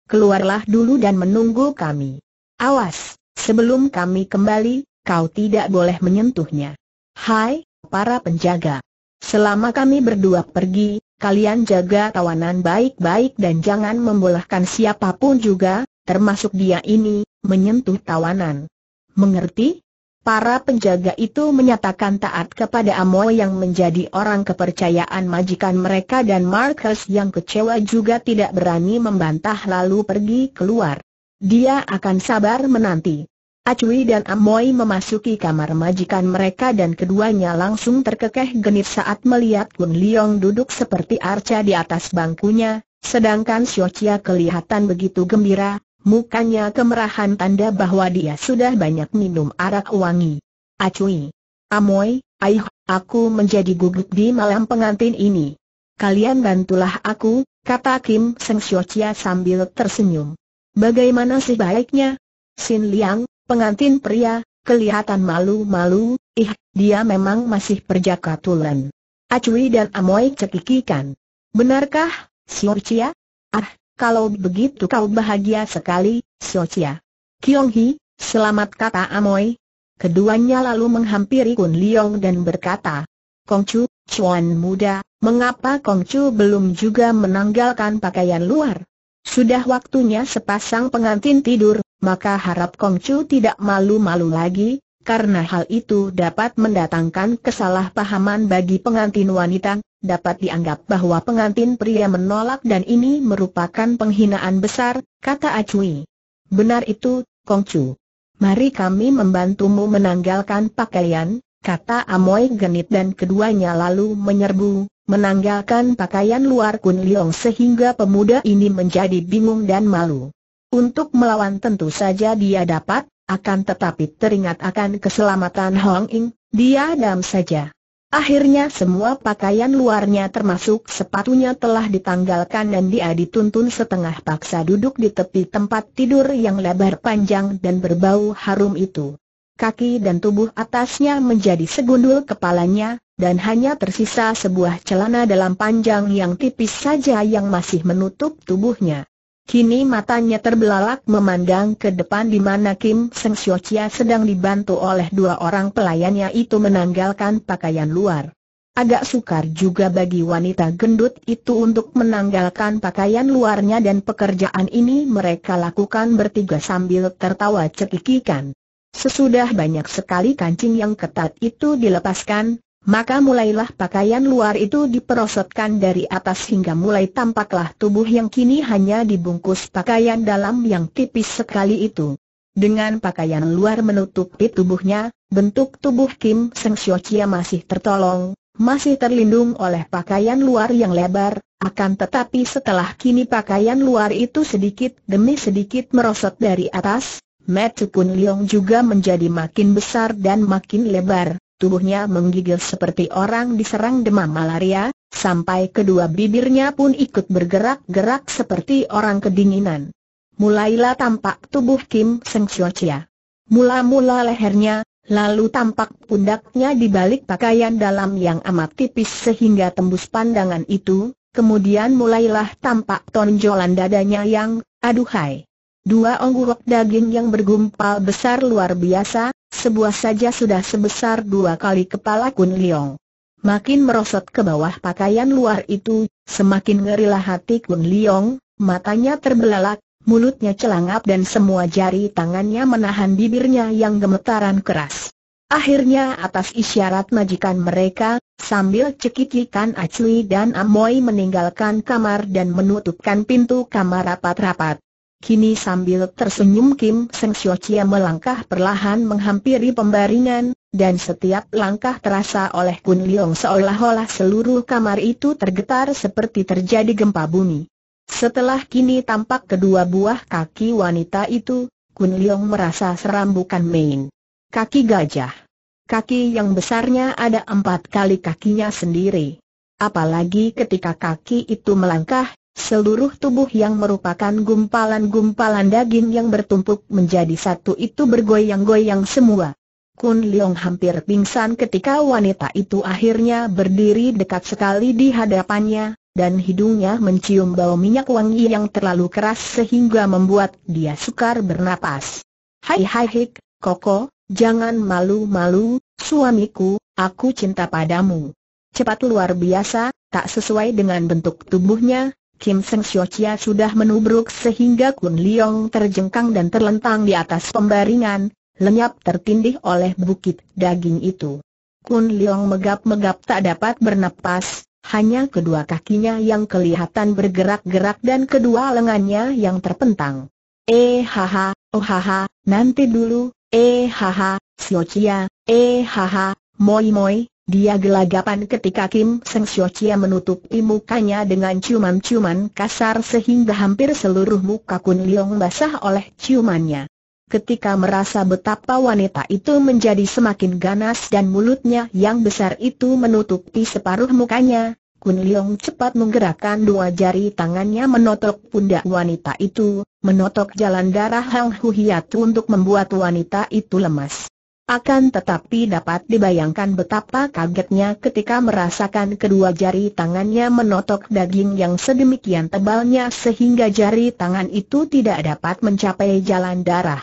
A: Keluarlah dulu dan menunggu kami. Awas, sebelum kami kembali, kau tidak boleh menyentuhnya. Hai, para penjaga. Selama kami berdua pergi, kalian jaga tawanan baik-baik dan jangan membolehkan siapapun juga, termasuk dia ini, menyentuh tawanan. Mengerti? Para penjaga itu menyatakan taat kepada Amoy yang menjadi orang kepercayaan majikan mereka dan Marcus yang kecewa juga tidak berani membantah lalu pergi keluar. Dia akan sabar menanti. Acui dan Amoy memasuki kamar majikan mereka dan keduanya langsung terkekeh genit saat melihat Kun Liong duduk seperti arca di atas bangkunya, sedangkan Xiao Chia kelihatan begitu gembira, mukanya kemerahan tanda bahwa dia sudah banyak minum arak wangi. Acui, Amoy, ayuh, aku menjadi gugup di malam pengantin ini. Kalian bantulah aku, kata Kim Seng Xiao Chia sambil tersenyum. Bagaimana sih baiknya? Sin Liang, Pengantin pria, kelihatan malu-malu, ih, dia memang masih perjaka tulen. Acui dan Amoy cekikikan. Benarkah, Siocia? Ah, kalau begitu kau bahagia sekali, Siocia. Kiong selamat kata Amoy. Keduanya lalu menghampiri Kun Liong dan berkata, Kongcu, Chuan muda, mengapa Kongcu belum juga menanggalkan pakaian luar? Sudah waktunya sepasang pengantin tidur, maka harap Kongcu tidak malu-malu lagi, karena hal itu dapat mendatangkan kesalahpahaman bagi pengantin wanita, dapat dianggap bahwa pengantin pria menolak dan ini merupakan penghinaan besar, kata Acui. Benar itu, Kongcu. Mari kami membantumu menanggalkan pakaian, kata Amoy genit dan keduanya lalu menyerbu, menanggalkan pakaian luar Kun Liong sehingga pemuda ini menjadi bingung dan malu. Untuk melawan tentu saja dia dapat, akan tetapi teringat akan keselamatan Hong Ing, dia dam saja. Akhirnya semua pakaian luarnya termasuk sepatunya telah ditanggalkan dan dia dituntun setengah paksa duduk di tepi tempat tidur yang lebar panjang dan berbau harum itu. Kaki dan tubuh atasnya menjadi segundul kepalanya, dan hanya tersisa sebuah celana dalam panjang yang tipis saja yang masih menutup tubuhnya. Kini matanya terbelalak memandang ke depan di mana Kim Seng Sio Chia sedang dibantu oleh dua orang pelayannya itu menanggalkan pakaian luar. Agak sukar juga bagi wanita gendut itu untuk menanggalkan pakaian luarnya dan pekerjaan ini mereka lakukan bertiga sambil tertawa cekikikan. Sesudah banyak sekali kancing yang ketat itu dilepaskan, maka mulailah pakaian luar itu diperosotkan dari atas hingga mulai tampaklah tubuh yang kini hanya dibungkus pakaian dalam yang tipis sekali itu. Dengan pakaian luar menutupi tubuhnya, bentuk tubuh Kim Seng Sio Chia masih tertolong, masih terlindung oleh pakaian luar yang lebar, akan tetapi setelah kini pakaian luar itu sedikit demi sedikit merosot dari atas, Matsu Kun Leong juga menjadi makin besar dan makin lebar tubuhnya menggigil seperti orang diserang demam malaria, sampai kedua bibirnya pun ikut bergerak-gerak seperti orang kedinginan. Mulailah tampak tubuh Kim Seng Chia. Mula-mula lehernya, lalu tampak pundaknya di balik pakaian dalam yang amat tipis sehingga tembus pandangan itu, kemudian mulailah tampak tonjolan dadanya yang, aduhai. Dua onggurok daging yang bergumpal besar luar biasa, sebuah saja sudah sebesar dua kali kepala Kun Liong. Makin merosot ke bawah pakaian luar itu, semakin ngerilah hati Kun Liong, matanya terbelalak, mulutnya celangap dan semua jari tangannya menahan bibirnya yang gemetaran keras. Akhirnya atas isyarat majikan mereka, sambil cekikikan Acui dan Amoy meninggalkan kamar dan menutupkan pintu kamar rapat-rapat. Kini sambil tersenyum Kim Seng Sio Chia melangkah perlahan menghampiri pembaringan, dan setiap langkah terasa oleh Kun Leong seolah-olah seluruh kamar itu tergetar seperti terjadi gempa bumi. Setelah kini tampak kedua buah kaki wanita itu, Kun Leong merasa seram bukan main. Kaki gajah. Kaki yang besarnya ada empat kali kakinya sendiri. Apalagi ketika kaki itu melangkah, Seluruh tubuh yang merupakan gumpalan-gumpalan daging yang bertumpuk menjadi satu itu bergoyang-goyang semua. Kun Leong hampir pingsan ketika wanita itu akhirnya berdiri dekat sekali di hadapannya, dan hidungnya mencium bau minyak wangi yang terlalu keras sehingga membuat dia sukar bernapas. Hai hai hik, Koko, jangan malu-malu, suamiku, aku cinta padamu. Cepat luar biasa, tak sesuai dengan bentuk tubuhnya, Kim Seng Sio Chia sudah menubruk sehingga Kun Leong terjengkang dan terlentang di atas pembaringan, lenyap tertindih oleh bukit daging itu. Kun Leong megap-megap tak dapat bernapas, hanya kedua kakinya yang kelihatan bergerak-gerak dan kedua lengannya yang terpentang. Eh haha, oh haha, nanti dulu, eh haha, Sio Chia, eh haha, moi moi, dia gelagapan ketika Kim Seng Chia menutupi mukanya dengan ciuman-ciuman kasar sehingga hampir seluruh muka Kun Leong basah oleh ciumannya. Ketika merasa betapa wanita itu menjadi semakin ganas dan mulutnya yang besar itu menutupi separuh mukanya, Kun Leong cepat menggerakkan dua jari tangannya menotok pundak wanita itu, menotok jalan darah Hang Hu Hiat untuk membuat wanita itu lemas. Akan tetapi dapat dibayangkan betapa kagetnya ketika merasakan kedua jari tangannya menotok daging yang sedemikian tebalnya sehingga jari tangan itu tidak dapat mencapai jalan darah.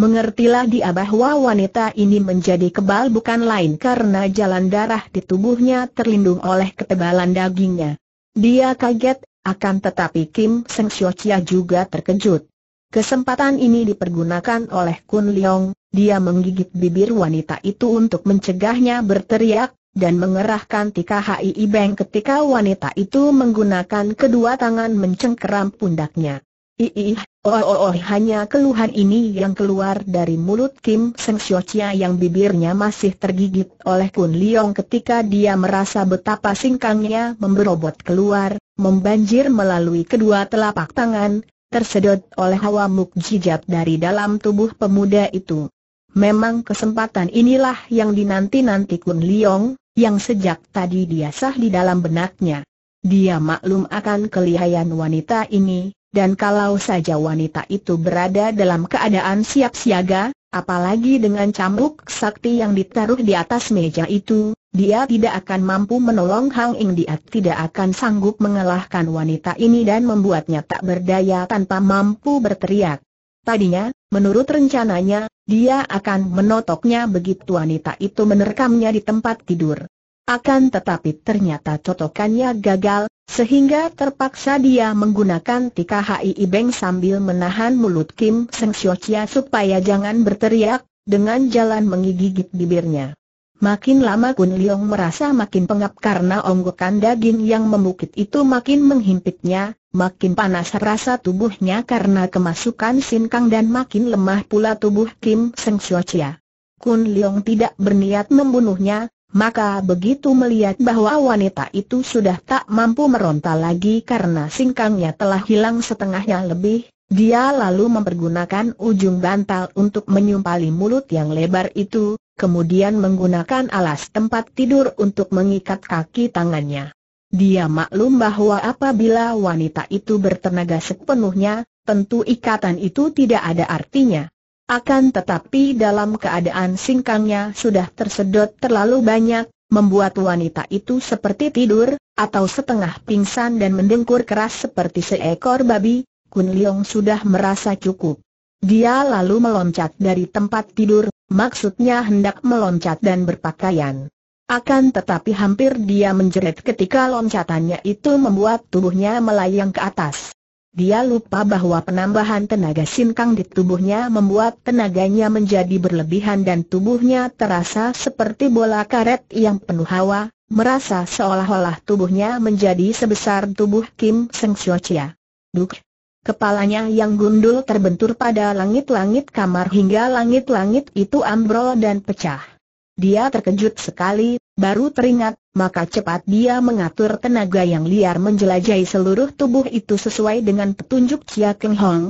A: Mengertilah dia bahwa wanita ini menjadi kebal bukan lain karena jalan darah di tubuhnya terlindung oleh ketebalan dagingnya. Dia kaget, akan tetapi Kim Seng Xiao Chia juga terkejut. Kesempatan ini dipergunakan oleh Kun Leong dia menggigit bibir wanita itu untuk mencegahnya berteriak, dan mengerahkan tika hi Beng ketika wanita itu menggunakan kedua tangan mencengkeram pundaknya. Iih, oh, oh, oh hanya keluhan ini yang keluar dari mulut Kim Seng chia yang bibirnya masih tergigit oleh Kun Liong ketika dia merasa betapa singkangnya memberobot keluar, membanjir melalui kedua telapak tangan, tersedot oleh hawa mukjijat dari dalam tubuh pemuda itu. Memang kesempatan inilah yang dinanti-nanti Kun Liong, yang sejak tadi dia sah di dalam benaknya. Dia maklum akan kelihayan wanita ini, dan kalau saja wanita itu berada dalam keadaan siap siaga, apalagi dengan cambuk sakti yang ditaruh di atas meja itu, dia tidak akan mampu menolong Hang Ing Dia tidak akan sanggup mengalahkan wanita ini dan membuatnya tak berdaya tanpa mampu berteriak. Tadinya, Menurut rencananya, dia akan menotoknya begitu wanita itu menerkamnya di tempat tidur. Akan tetapi ternyata cotokannya gagal, sehingga terpaksa dia menggunakan tika hai ibeng sambil menahan mulut Kim Seng Chia supaya jangan berteriak, dengan jalan menggigit bibirnya. Makin lama Kun Leong merasa makin pengap karena onggokan daging yang memukit itu makin menghimpitnya, Makin panas rasa tubuhnya karena kemasukan singkang dan makin lemah pula tubuh Kim Seng Chia. Kun Leong tidak berniat membunuhnya, maka begitu melihat bahwa wanita itu sudah tak mampu meronta lagi karena singkangnya telah hilang setengahnya lebih, dia lalu mempergunakan ujung bantal untuk menyumpali mulut yang lebar itu, kemudian menggunakan alas tempat tidur untuk mengikat kaki tangannya. Dia maklum bahwa apabila wanita itu bertenaga sepenuhnya, tentu ikatan itu tidak ada artinya. Akan tetapi dalam keadaan singkangnya sudah tersedot terlalu banyak, membuat wanita itu seperti tidur, atau setengah pingsan dan mendengkur keras seperti seekor babi, Kun Leong sudah merasa cukup. Dia lalu meloncat dari tempat tidur, maksudnya hendak meloncat dan berpakaian akan tetapi hampir dia menjerit ketika loncatannya itu membuat tubuhnya melayang ke atas. Dia lupa bahwa penambahan tenaga sinkang di tubuhnya membuat tenaganya menjadi berlebihan dan tubuhnya terasa seperti bola karet yang penuh hawa, merasa seolah-olah tubuhnya menjadi sebesar tubuh Kim Seng Chia. Duk! Kepalanya yang gundul terbentur pada langit-langit kamar hingga langit-langit itu ambrol dan pecah. Dia terkejut sekali, baru teringat, maka cepat dia mengatur tenaga yang liar menjelajahi seluruh tubuh itu sesuai dengan petunjuk Chia Keng Hong.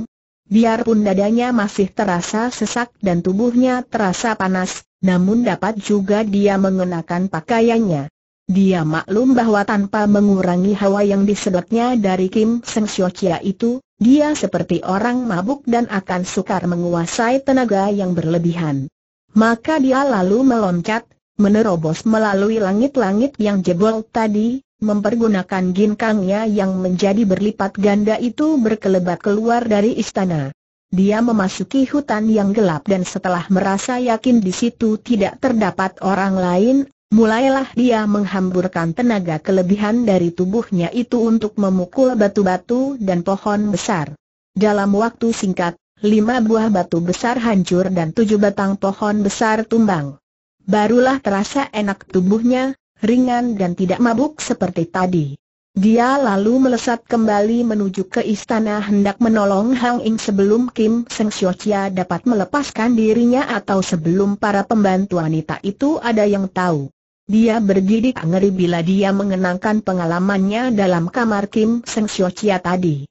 A: Biarpun dadanya masih terasa sesak dan tubuhnya terasa panas, namun dapat juga dia mengenakan pakaiannya. Dia maklum bahwa tanpa mengurangi hawa yang disedotnya dari Kim Seng Sio Chia itu, dia seperti orang mabuk dan akan sukar menguasai tenaga yang berlebihan. Maka dia lalu meloncat, menerobos melalui langit-langit yang jebol tadi, mempergunakan ginkangnya yang menjadi berlipat ganda itu berkelebat keluar dari istana. Dia memasuki hutan yang gelap dan setelah merasa yakin di situ tidak terdapat orang lain, mulailah dia menghamburkan tenaga kelebihan dari tubuhnya itu untuk memukul batu-batu dan pohon besar. Dalam waktu singkat, lima buah batu besar hancur dan tujuh batang pohon besar tumbang. Barulah terasa enak tubuhnya, ringan dan tidak mabuk seperti tadi. Dia lalu melesat kembali menuju ke istana hendak menolong Hang Ing sebelum Kim Seng Chia dapat melepaskan dirinya atau sebelum para pembantu wanita itu ada yang tahu. Dia bergidik ngeri bila dia mengenangkan pengalamannya dalam kamar Kim Seng Chia tadi.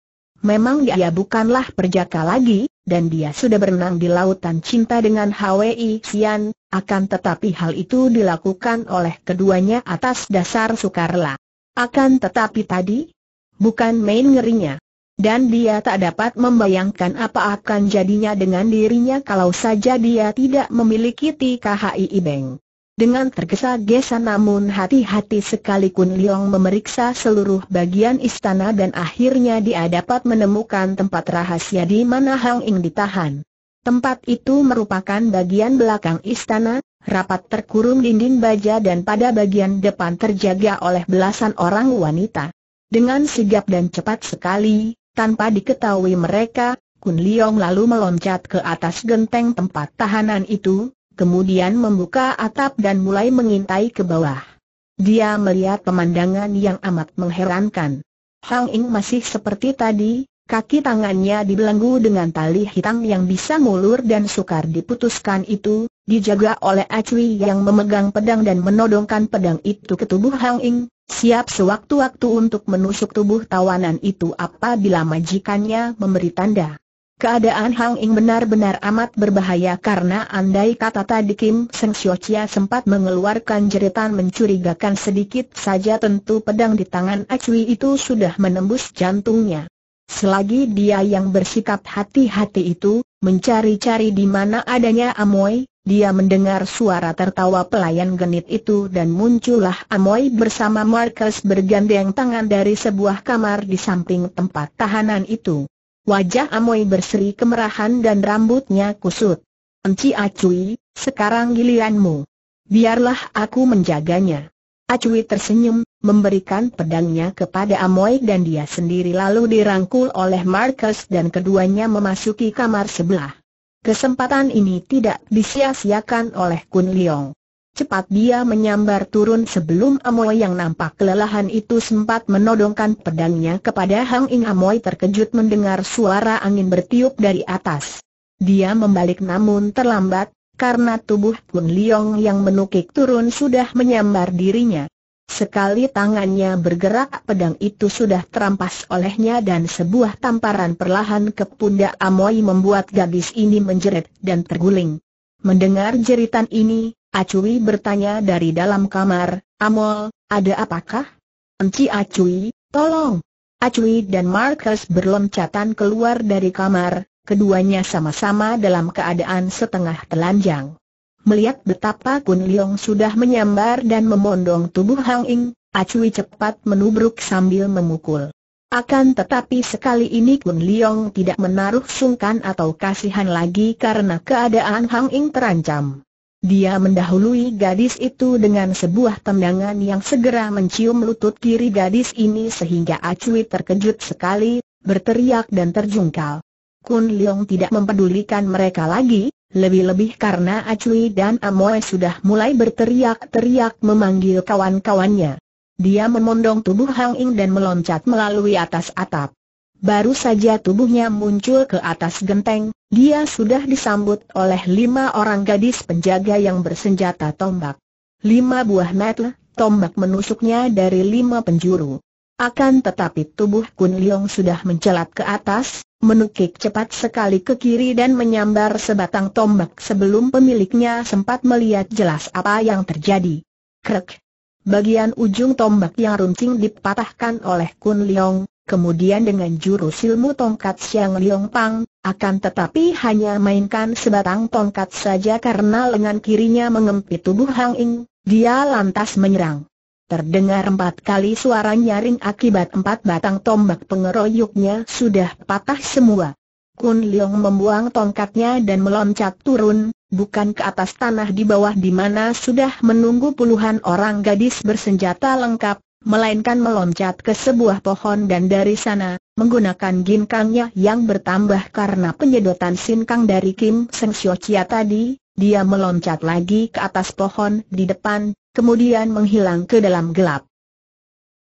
A: Memang dia bukanlah perjaka lagi, dan dia sudah berenang di lautan cinta dengan Hwi Xian, akan tetapi hal itu dilakukan oleh keduanya atas dasar sukarela. Akan tetapi tadi, bukan main ngerinya. Dan dia tak dapat membayangkan apa akan jadinya dengan dirinya kalau saja dia tidak memiliki TKHI Ibeng. Dengan tergesa-gesa namun hati-hati sekali Kun Liong memeriksa seluruh bagian istana dan akhirnya dia dapat menemukan tempat rahasia di mana Hang Ing ditahan. Tempat itu merupakan bagian belakang istana, rapat terkurung dinding baja dan pada bagian depan terjaga oleh belasan orang wanita. Dengan sigap dan cepat sekali, tanpa diketahui mereka, Kun Liong lalu meloncat ke atas genteng tempat tahanan itu, kemudian membuka atap dan mulai mengintai ke bawah. Dia melihat pemandangan yang amat mengherankan. Hang Ing masih seperti tadi, kaki tangannya dibelenggu dengan tali hitam yang bisa ngulur dan sukar diputuskan itu, dijaga oleh Acui yang memegang pedang dan menodongkan pedang itu ke tubuh Hang Ing, siap sewaktu-waktu untuk menusuk tubuh tawanan itu apabila majikannya memberi tanda. Keadaan Hang Ing benar-benar amat berbahaya karena andai kata tadi Kim Seng Sio Chia sempat mengeluarkan jeritan mencurigakan sedikit saja tentu pedang di tangan Acui itu sudah menembus jantungnya. Selagi dia yang bersikap hati-hati itu, mencari-cari di mana adanya Amoy, dia mendengar suara tertawa pelayan genit itu dan muncullah Amoy bersama Marcus bergandeng tangan dari sebuah kamar di samping tempat tahanan itu. Wajah Amoy berseri kemerahan dan rambutnya kusut. Enci Acui, sekarang giliranmu. Biarlah aku menjaganya. Acui tersenyum, memberikan pedangnya kepada Amoy dan dia sendiri lalu dirangkul oleh Marcus dan keduanya memasuki kamar sebelah. Kesempatan ini tidak disia-siakan oleh Kun Leong. Cepat dia menyambar turun sebelum Amoy yang nampak kelelahan itu sempat menodongkan pedangnya kepada Hang Ing Amoy terkejut mendengar suara angin bertiup dari atas. Dia membalik namun terlambat, karena tubuh Kun Liong yang menukik turun sudah menyambar dirinya. Sekali tangannya bergerak pedang itu sudah terampas olehnya dan sebuah tamparan perlahan ke pundak Amoy membuat gadis ini menjerit dan terguling. Mendengar jeritan ini, Acui bertanya dari dalam kamar, Amol, ada apakah? Enci Acui, tolong. Acui dan Marcus berloncatan keluar dari kamar, keduanya sama-sama dalam keadaan setengah telanjang. Melihat betapa Kun Leong sudah menyambar dan memondong tubuh Hang Ing, Acui cepat menubruk sambil memukul. Akan tetapi sekali ini Kun Leong tidak menaruh sungkan atau kasihan lagi karena keadaan Hang Ing terancam. Dia mendahului gadis itu dengan sebuah tendangan yang segera mencium lutut kiri gadis ini sehingga Acui terkejut sekali, berteriak dan terjungkal. Kun Leong tidak mempedulikan mereka lagi, lebih-lebih karena Acui dan Amoy sudah mulai berteriak-teriak memanggil kawan-kawannya. Dia memondong tubuh Hang Ing dan meloncat melalui atas atap. Baru saja tubuhnya muncul ke atas genteng, dia sudah disambut oleh lima orang gadis penjaga yang bersenjata tombak. Lima buah metel, tombak menusuknya dari lima penjuru. Akan tetapi tubuh Kun Leong sudah mencelat ke atas, menukik cepat sekali ke kiri dan menyambar sebatang tombak sebelum pemiliknya sempat melihat jelas apa yang terjadi. Krek! Bagian ujung tombak yang runcing dipatahkan oleh Kun Leong, kemudian dengan jurus ilmu tongkat Siang Liong Pang, akan tetapi hanya mainkan sebatang tongkat saja karena lengan kirinya mengempit tubuh Hang Ing, dia lantas menyerang. Terdengar empat kali suara nyaring akibat empat batang tombak pengeroyoknya sudah patah semua. Kun Leong membuang tongkatnya dan meloncat turun, bukan ke atas tanah di bawah di mana sudah menunggu puluhan orang gadis bersenjata lengkap, melainkan meloncat ke sebuah pohon dan dari sana, menggunakan ginkangnya yang bertambah karena penyedotan sinkang dari Kim Seng Sio Chia tadi, dia meloncat lagi ke atas pohon di depan, kemudian menghilang ke dalam gelap.